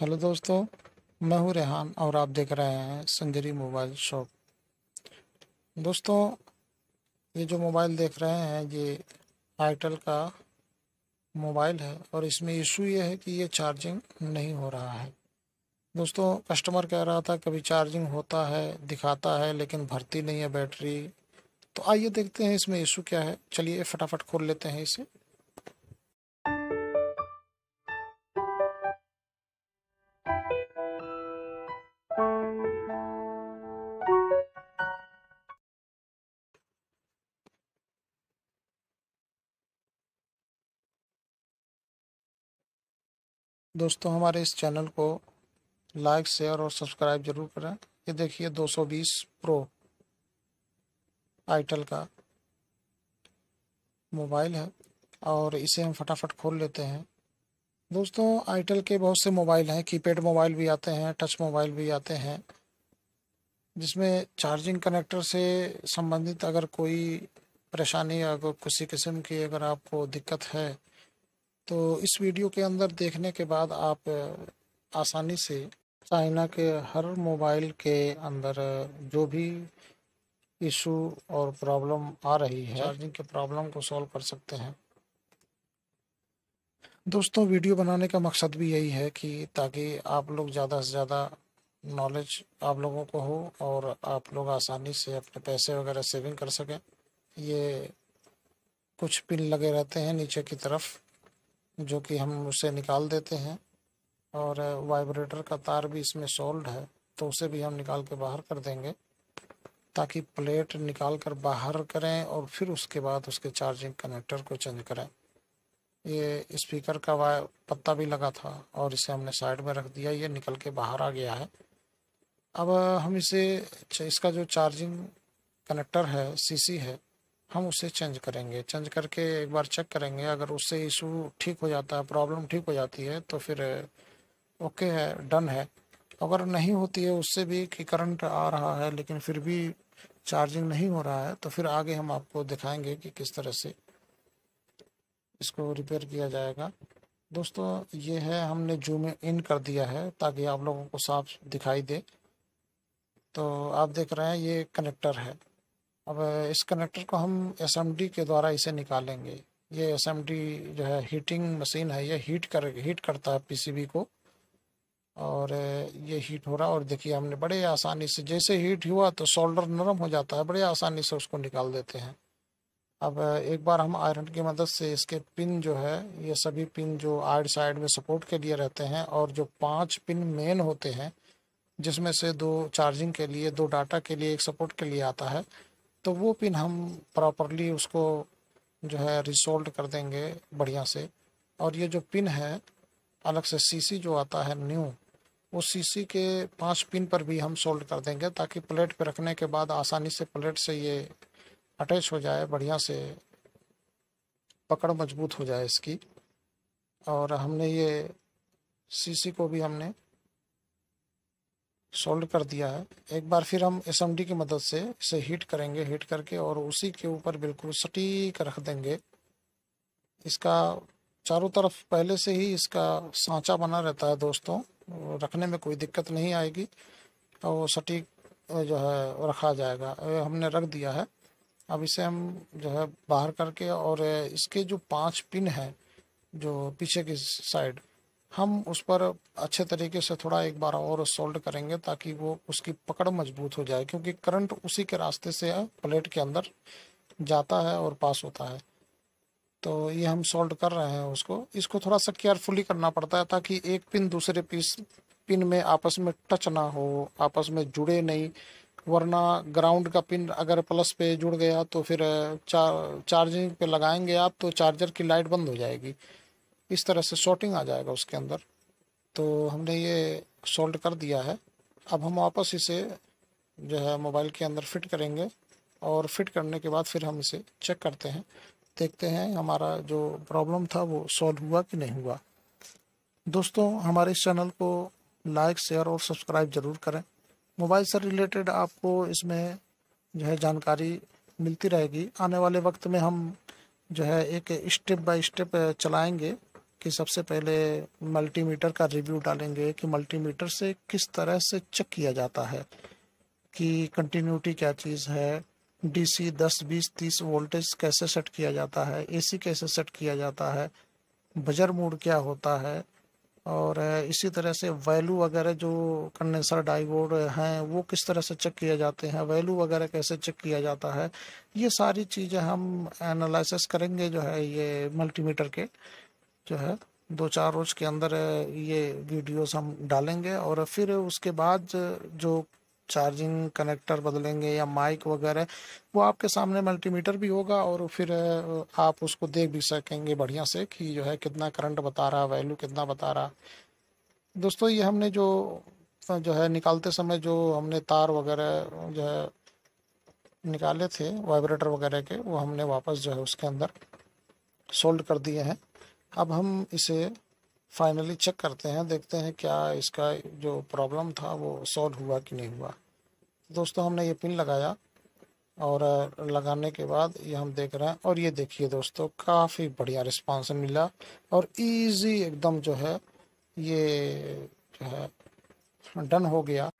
hello दोस्तों मैं हूं रेहान और आप देख रहे हैं संजरी मोबाइल शॉप दोस्तों ये जो मोबाइल देख रहे हैं ये आइटल का मोबाइल है और इसमें इशू ये है कि ये चार्जिंग नहीं हो रहा है दोस्तों कस्टमर कह रहा था कभी चार्जिंग होता है दिखाता है लेकिन भरती नहीं है बैटरी तो आइए देखते हैं इसमें इशू क्या है चलिए फटाफट खोल लेते हैं इसे दोस्तों हमारे इस चैनल को लाइक शेयर और सब्सक्राइब जरूर करें ये देखिए 220 प्रो आइटल का मोबाइल है और इसे हम फटाफट खोल लेते हैं दोस्तों आइटल के बहुत से मोबाइल हैं कीपैड मोबाइल भी आते हैं टच मोबाइल भी आते हैं जिसमें चार्जिंग कनेक्टर से संबंधित अगर कोई परेशानी अगर किसी किस्म की अगर आपको दिक्कत है तो इस वीडियो के अंदर देखने के बाद आप आसानी से चाइना के हर मोबाइल के अंदर जो भी इशू और प्रॉब्लम आ रही है चार्जिंग के प्रॉब्लम को सॉल्व कर सकते हैं दोस्तों वीडियो बनाने का मकसद भी यही है कि ताकि आप लोग ज़्यादा से ज़्यादा नॉलेज आप लोगों को हो और आप लोग आसानी से अपने पैसे वगैरह सेविंग कर सकें ये कुछ पिन लगे रहते हैं नीचे की तरफ जो कि हम उसे निकाल देते हैं और वाइब्रेटर का तार भी इसमें सोल्ड है तो उसे भी हम निकाल के बाहर कर देंगे ताकि प्लेट निकाल कर बाहर करें और फिर उसके बाद उसके चार्जिंग कनेक्टर को चेंज करें ये स्पीकर का पत्ता भी लगा था और इसे हमने साइड में रख दिया ये निकल के बाहर आ गया है अब हम इसे अच्छा, इसका जो चार्जिंग कनेक्टर है सीसी है हम उसे चेंज करेंगे चेंज करके एक बार चेक करेंगे अगर उससे इशू ठीक हो जाता है प्रॉब्लम ठीक हो जाती है तो फिर ओके है डन है अगर नहीं होती है उससे भी कि करंट आ रहा है लेकिन फिर भी चार्जिंग नहीं हो रहा है तो फिर आगे हम आपको दिखाएंगे कि किस तरह से इसको रिपेयर किया जाएगा दोस्तों ये है हमने जूम इन कर दिया है ताकि आप लोगों को साफ दिखाई दे तो आप देख रहे हैं ये कनेक्टर है अब इस कनेक्टर को हम एस के द्वारा इसे निकालेंगे ये एस जो है हीटिंग मशीन है ये हीट कर हीट करता है पीसीबी को और ये हीट हो रहा और देखिए हमने बड़े आसानी से जैसे हीट हुआ तो शोल्डर नरम हो जाता है बड़े आसानी से उसको निकाल देते हैं अब एक बार हम आयरन की मदद से इसके पिन जो है ये सभी पिन जो आइड साइड में सपोर्ट के लिए रहते हैं और जो पांच पिन मेन होते हैं जिसमें से दो चार्जिंग के लिए दो डाटा के लिए एक सपोर्ट के लिए आता है तो वो पिन हम प्रॉपरली उसको जो है रिसोल्ड कर देंगे बढ़िया से और ये जो पिन है अलग से सीसी जो आता है न्यू उस सीसी के पांच पिन पर भी हम सोल्ड कर देंगे ताकि प्लेट पर रखने के बाद आसानी से प्लेट से ये अटैच हो जाए बढ़िया से पकड़ मजबूत हो जाए इसकी और हमने ये सीसी को भी हमने सोल्ड कर दिया है एक बार फिर हम एस की मदद से इसे हीट करेंगे हीट करके और उसी के ऊपर बिल्कुल सटीक रख देंगे इसका चारों तरफ पहले से ही इसका सांचा बना रहता है दोस्तों रखने में कोई दिक्कत नहीं आएगी और सटीक जो है रखा जाएगा हमने रख दिया है अब इसे हम जो है बाहर करके और इसके जो पांच पिन हैं जो पीछे की साइड हम उस पर अच्छे तरीके से थोड़ा एक बार और सोल्ड करेंगे ताकि वो उसकी पकड़ मजबूत हो जाए क्योंकि करंट उसी के रास्ते से प्लेट के अंदर जाता है और पास होता है तो ये हम सोल्ड कर रहे हैं उसको इसको थोड़ा सा केयरफुली करना पड़ता है ताकि एक पिन दूसरे पीस पिन में आपस में टच ना हो आपस में जुड़े नहीं वरना ग्राउंड का पिन अगर प्लस पे जुड़ गया तो फिर चार चार्जिंग पे लगाएंगे आप तो चार्जर की लाइट बंद हो जाएगी इस तरह से शॉर्टिंग आ जाएगा उसके अंदर तो हमने ये सोल्ड कर दिया है अब हम वापस इसे जो है मोबाइल के अंदर फिट करेंगे और फिट करने के बाद फिर हम इसे चेक करते हैं देखते हैं हमारा जो प्रॉब्लम था वो सॉल्व हुआ कि नहीं हुआ दोस्तों हमारे इस चैनल को लाइक शेयर और सब्सक्राइब ज़रूर करें मोबाइल से रिलेटेड आपको इसमें जो है जानकारी मिलती रहेगी आने वाले वक्त में हम जो है एक स्टेप बाय स्टेप चलाएंगे कि सबसे पहले मल्टीमीटर का रिव्यू डालेंगे कि मल्टीमीटर से किस तरह से चेक किया जाता है कि कंटिन्यूटी क्या चीज़ है डीसी 10 20 30 वोल्टेज कैसे सेट किया जाता है एसी कैसे सेट किया जाता है बजर मोड क्या होता है और इसी तरह से वैल्यू वगैरह जो कंडेंसर डाइवोड हैं वो किस तरह से चेक किए जाते हैं वैल्यू वगैरह कैसे चेक किया जाता है ये सारी चीज़ें हम एनालिसिस करेंगे जो है ये मल्टीमीटर के जो है दो चार रोज के अंदर ये वीडियोस हम डालेंगे और फिर उसके बाद जो चार्जिंग कनेक्टर बदलेंगे या माइक वगैरह वो आपके सामने मल्टीमीटर भी होगा और फिर आप उसको देख भी सकेंगे बढ़िया से कि जो है कितना करंट बता रहा वैल्यू कितना बता रहा दोस्तों ये हमने जो जो है निकालते समय जो हमने तार वगैरह जो है निकाले थे वाइब्रेटर वगैरह के वो हमने वापस जो है उसके अंदर सोल्ड कर दिए हैं अब हम इसे फाइनली चेक करते हैं देखते हैं क्या इसका जो प्रॉब्लम था वो सॉल्व हुआ कि नहीं हुआ दोस्तों हमने ये पिन लगाया और लगाने के बाद ये हम देख रहे हैं और ये देखिए दोस्तों काफ़ी बढ़िया रिस्पांस मिला और इजी एकदम जो है ये जो है डन हो गया